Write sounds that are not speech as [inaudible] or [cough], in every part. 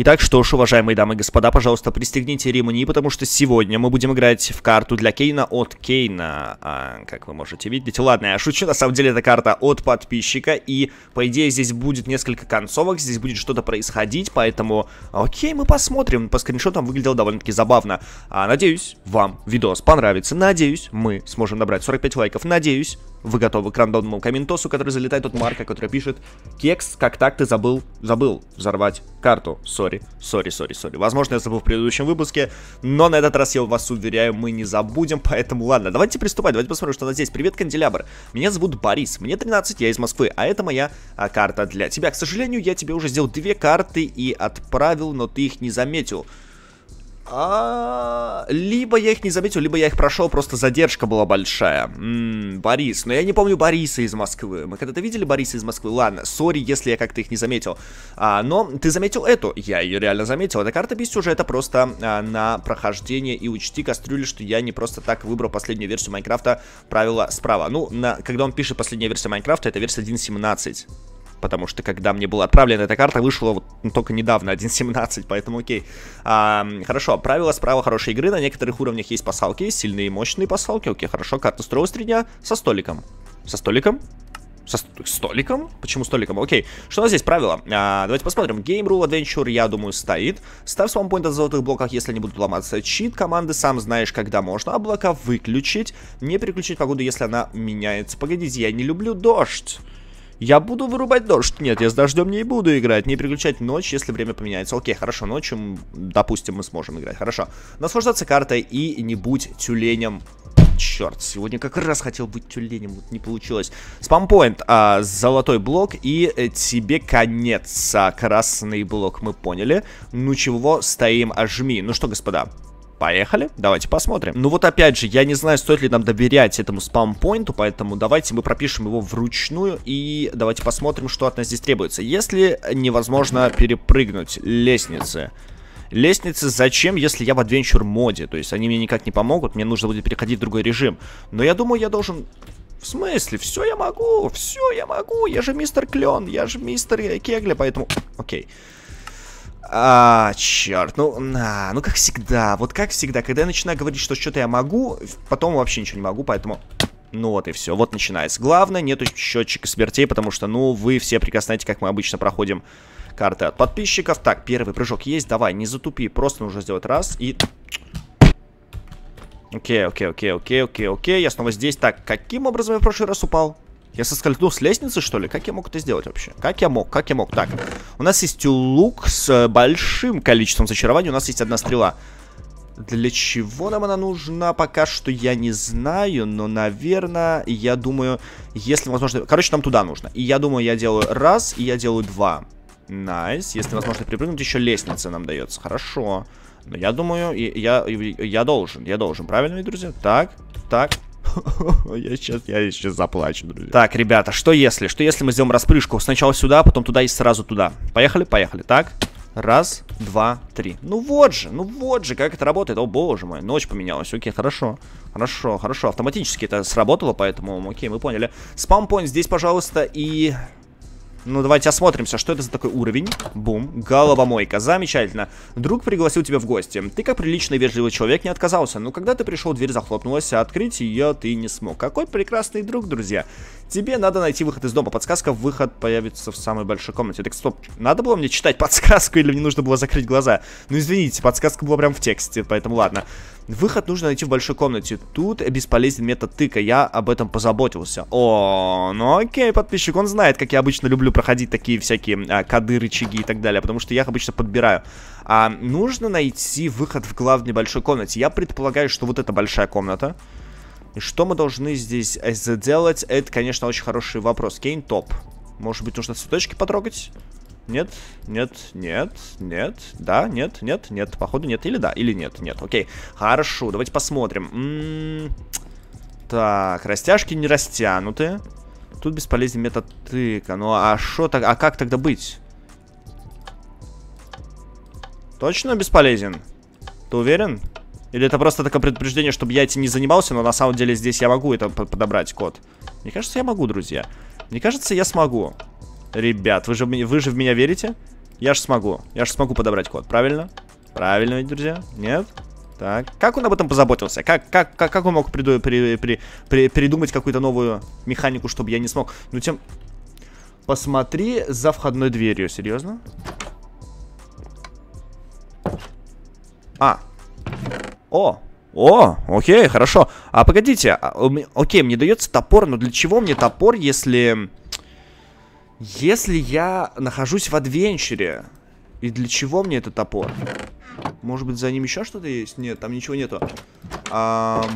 Итак, что ж, уважаемые дамы и господа, пожалуйста, пристегните ремни, потому что сегодня мы будем играть в карту для Кейна от Кейна, а, как вы можете видеть. Ладно, я шучу, на самом деле это карта от подписчика, и, по идее, здесь будет несколько концовок, здесь будет что-то происходить, поэтому, окей, мы посмотрим. По скриншотам выглядело довольно-таки забавно. А, надеюсь, вам видос понравится, надеюсь, мы сможем набрать 45 лайков, надеюсь, вы готовы к рандомному комментосу, который залетает от Марка, который пишет «Кекс, как так ты забыл, забыл взорвать карту, сори, сори, сори, сори». Возможно, я забыл в предыдущем выпуске, но на этот раз я вас уверяю, мы не забудем, [laughs] поэтому ладно, давайте приступать, давайте посмотрим, что у нас здесь. Привет, канделябр, меня зовут Борис, мне 13, я из Москвы, а это моя а, карта для тебя. К сожалению, я тебе уже сделал две карты и отправил, но ты их не заметил. А, либо я их не заметил, либо я их прошел, просто задержка была большая. М-м, Борис, но ну я не помню Бориса из Москвы. Мы когда-то видели Бориса из Москвы? Ладно, сори, если я как-то их не заметил. А, но ты заметил эту? Я ее реально заметил. Эта карта без сюжета просто а, на прохождение. И учти, кастрюли, что я не просто так выбрал последнюю версию Майнкрафта правила справа. Ну, на, когда он пишет последняя версия Майнкрафта, это версия 1.17 потому что когда мне была отправлена эта карта, вышла вот ну, только недавно, 1.17, поэтому окей. А, хорошо, правила справа хорошей игры, на некоторых уровнях есть пасалки, сильные и мощные пасалки, окей, хорошо, карта строилась 3 дня со столиком. Со столиком? Со ст столиком? Почему столиком? Окей. Что у нас здесь правила? А, давайте посмотрим. Game Rule Adventure, я думаю, стоит. Ставь спаунпоинт от золотых блоках, если не будут ломаться. Чит команды сам знаешь, когда можно. Облака выключить. Не переключить погоду, если она меняется. Погодите, я не люблю дождь. Я буду вырубать дождь. Нет, я с дождем не буду играть. Не переключать ночь, если время поменяется. Окей, хорошо, ночью, допустим, мы сможем играть. Хорошо. Наслаждаться картой и не будь тюленем. Черт, сегодня как раз хотел быть тюленем, вот не получилось. Спампоинт, а, золотой блок и э, тебе конец. А, красный блок, мы поняли. Ну чего стоим, а жми. Ну что, господа, Поехали, давайте посмотрим. Ну вот опять же, я не знаю, стоит ли нам доверять этому спам спампоинту, поэтому давайте мы пропишем его вручную и давайте посмотрим, что от нас здесь требуется. Если невозможно перепрыгнуть лестницы... Лестницы зачем, если я в адвенчур моде? То есть они мне никак не помогут, мне нужно будет переходить в другой режим. Но я думаю, я должен в смысле? Все я могу, все я могу. Я же мистер Клен, я же мистер Кегля, поэтому... Окей. Okay. А, черт, ну, на, ну как всегда, вот как всегда, когда я начинаю говорить, что что-то я могу, потом вообще ничего не могу, поэтому... Ну вот и все, вот начинается. Главное, нету счетчика смертей, потому что, ну, вы все прекрасно знаете, как мы обычно проходим карты от подписчиков. Так, первый прыжок есть, давай, не затупи, просто нужно сделать раз и... Окей, окей, окей, окей, окей, окей, я снова здесь. Так, каким образом я в прошлый раз упал? Я соскользнул с лестницы, что ли? Как я мог это сделать вообще? Как я мог? Как я мог? Так, у нас есть лук с э, большим количеством зачарований. У нас есть одна стрела. Для чего нам она нужна, пока что я не знаю, но, наверное, я думаю, если возможно... Короче, нам туда нужно. И я думаю, я делаю раз, и я делаю два. Найс. Nice. Если возможно припрыгнуть, еще лестница нам дается. Хорошо. Но я думаю, я, я, я должен, я должен. Правильно, друзья? Так, так, [laughs] Я сейчас, я еще заплачу, друзья. Так, ребята, что если? Что если мы сделаем распрыжку сначала сюда, а потом туда и сразу туда? Поехали, поехали. Так, раз, два, три. Ну вот же, ну вот же, как это работает. О боже мой, ночь поменялась. Окей, хорошо. Хорошо, хорошо. Автоматически это сработало, поэтому, окей, мы поняли. Спампоинт здесь, пожалуйста, и ну, давайте осмотримся, что это за такой уровень. Бум. Головомойка. Замечательно. Друг пригласил тебя в гости. Ты, как приличный вежливый человек, не отказался. Но когда ты пришел, дверь захлопнулась, а открыть ее ты не смог. Какой прекрасный друг, друзья. Тебе надо найти выход из дома. Подсказка «Выход появится в самой большой комнате». Так, стоп. Надо было мне читать подсказку или мне нужно было закрыть глаза? Ну, извините, подсказка была прям в тексте, поэтому ладно. Выход нужно найти в большой комнате. Тут бесполезен метод тыка, я об этом позаботился. О, ну окей, подписчик, он знает, как я обычно люблю проходить такие всякие а, коды, рычаги и так далее, потому что я их обычно подбираю. А, нужно найти выход в главной большой комнате. Я предполагаю, что вот это большая комната. И что мы должны здесь э, сделать, это, конечно, очень хороший вопрос. Кейн топ. Может быть, нужно цветочки потрогать? нет, нет, нет, нет, да, нет, нет, нет, походу нет, или да, или нет, нет, окей. Хорошо, давайте посмотрим. М-м, так, растяжки не растянуты. Тут бесполезен метод тыка. Ну а что так, а как тогда быть? Точно бесполезен? Ты уверен? Или это просто такое предупреждение, чтобы я этим не занимался, но на самом деле здесь я могу это подобрать код? Мне кажется, я могу, друзья. Мне кажется, я смогу. Ребят, вы же, вы же в меня верите? Я же смогу. Я же смогу подобрать код, правильно? Правильно друзья? Нет? Так, как он об этом позаботился? Как, как, как, как он мог приду, при, при, при, придумать какую-то новую механику, чтобы я не смог? Ну, тем... Посмотри за входной дверью, серьезно? А. О, о, окей, хорошо. А погодите, а, окей, мне дается топор, но для чего мне топор, если... Если я нахожусь в адвенчере, и для чего мне этот топор? Может быть, за ним еще что-то есть? Нет, там ничего нету. А...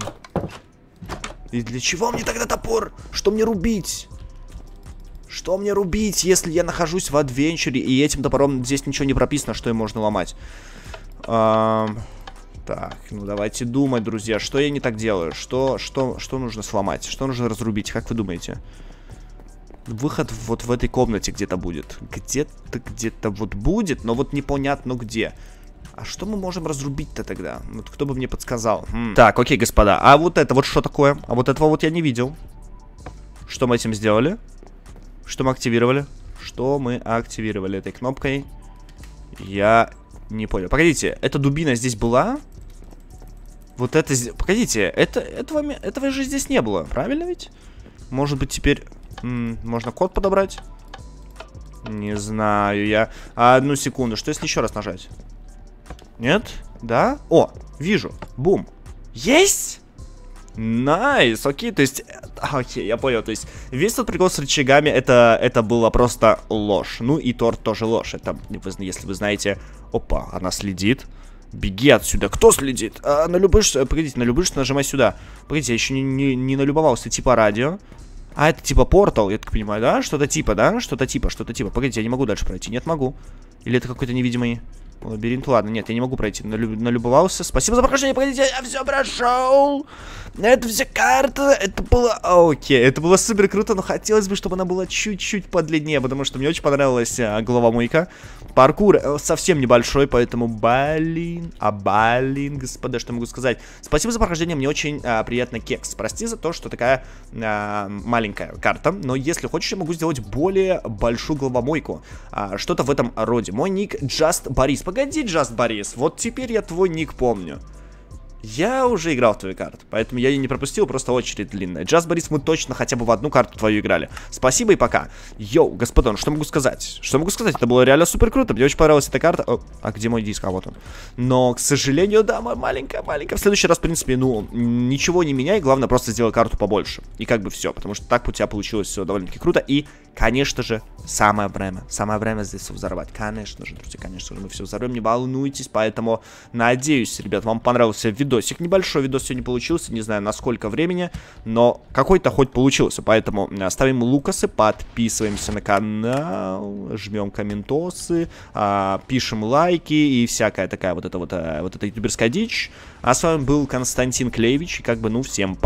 И для чего мне тогда топор? Что мне рубить? Что мне рубить, если я нахожусь в адвенчере, и этим топором здесь ничего не прописано, что им можно ломать? А... Так, ну давайте думать, друзья, что я не так делаю? Что, что, что нужно сломать? Что нужно разрубить? Как вы думаете? выход вот в этой комнате где-то будет. Где-то, где-то вот будет, но вот непонятно где. А что мы можем разрубить-то тогда? Вот кто бы мне подсказал? Хм. Так, окей, господа. А вот это вот что такое? А вот этого вот я не видел. Что мы этим сделали? Что мы активировали? Что мы активировали этой кнопкой? Я не понял. Погодите, эта дубина здесь была? Вот это... Погодите, это, этого, этого же здесь не было, правильно ведь? Может быть, теперь... М -м, можно код подобрать? Не знаю я. Одну секунду. Что если еще раз нажать? Нет? Да? О, вижу. Бум. Есть? Найс, окей, то есть, э, [laughs] окей, я понял, то есть, весь этот прикол с рычагами, это, это было просто ложь, ну и торт тоже ложь, это, если вы знаете, опа, она следит, беги отсюда, кто следит, а, налюбишься, погодите, налюбишься, нажимай сюда, погодите, я еще не, не, не налюбовался, типа радио, а это типа портал, я так понимаю, да? Что-то типа, да? Что-то типа, что-то типа. Погодите, я не могу дальше пройти. Нет, могу. Или это какой-то невидимый лабиринт? Ладно, нет, я не могу пройти. Налю налюбовался. Спасибо за прохождение, погодите, я все прошел. Это вся карта, это было... А, окей, это было супер круто, но хотелось бы, чтобы она была чуть-чуть подлиннее, потому что мне очень понравилась а, э, головомойка. Паркур совсем небольшой, поэтому, блин, а блин, господа, что могу сказать. Спасибо за прохождение, мне очень э, приятно кекс. Прости за то, что такая э, маленькая карта, но если хочешь, я могу сделать более большую головомойку. Э, Что-то в этом роде. Мой ник Just Борис. Погоди, Just Борис, вот теперь я твой ник помню. Я уже играл в твою карту, поэтому я ее не пропустил, просто очередь длинная. Джаз Борис, мы точно хотя бы в одну карту твою играли. Спасибо и пока. Йоу, господон, что могу сказать? Что могу сказать? Это было реально супер круто, мне очень понравилась эта карта. О, а где мой диск? А вот он. Но, к сожалению, да, маленькая-маленькая. В следующий раз, в принципе, ну, ничего не меняй, главное просто сделай карту побольше. И как бы все, потому что так у тебя получилось все довольно-таки круто. И, конечно же, самое время. Самое время здесь все взорвать. Конечно же, друзья, конечно же, мы все взорвем, не волнуйтесь. Поэтому, надеюсь, ребят, вам понравился видос видосик небольшой. Видос сегодня получился, не знаю на сколько времени, но какой-то хоть получился. Поэтому э, ставим лукасы, подписываемся на канал, жмем комментосы, а, пишем лайки и всякая такая вот эта вот, э, вот эта ютуберская дичь. А с вами был Константин Клевич, и как бы, ну, всем пока.